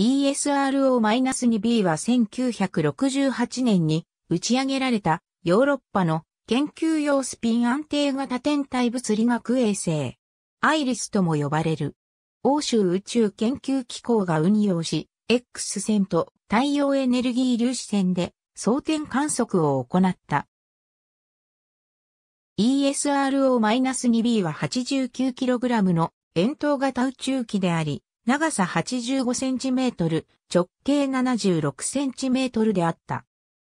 ESRO-2B は1968年に打ち上げられたヨーロッパの研究用スピン安定型天体物理学衛星。アイリスとも呼ばれる。欧州宇宙研究機構が運用し、X 線と太陽エネルギー粒子線で装填観測を行った。ESRO-2B は 89kg の円筒型宇宙機であり、長さ85センチメートル、直径76センチメートルであった。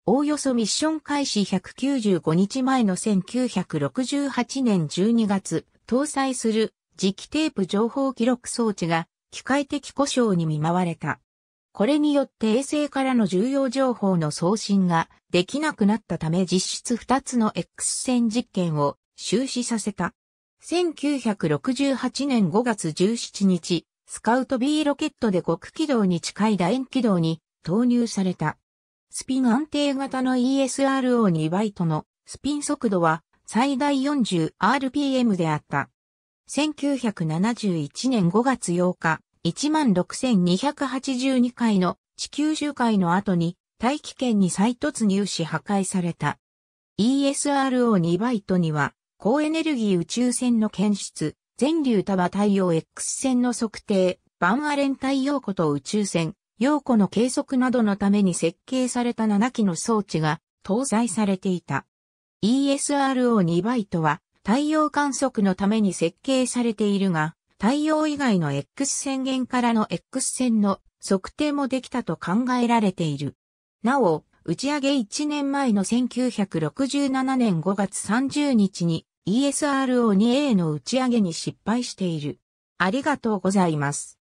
おおよそミッション開始195日前の1968年12月、搭載する磁気テープ情報記録装置が機械的故障に見舞われた。これによって衛星からの重要情報の送信ができなくなったため実質2つの X 線実験を終止させた。1968年5月17日、スカウト B ロケットで極軌道に近い楕円軌道に投入された。スピン安定型の ESRO2 バイトのスピン速度は最大 40rpm であった。1971年5月8日、16,282回の地球周回の後に大気圏に再突入し破壊された。ESRO2 バイトには高エネルギー宇宙船の検出、全粒多は太陽 X 線の測定、バンアレン太陽湖と宇宙船、陽湖の計測などのために設計された7機の装置が搭載されていた。ESRO2 バイトは太陽観測のために設計されているが、太陽以外の X 線源からの X 線の測定もできたと考えられている。なお、打ち上げ1年前の1967年5月30日に ESRO2A の打ち上げに失敗している。ありがとうございます。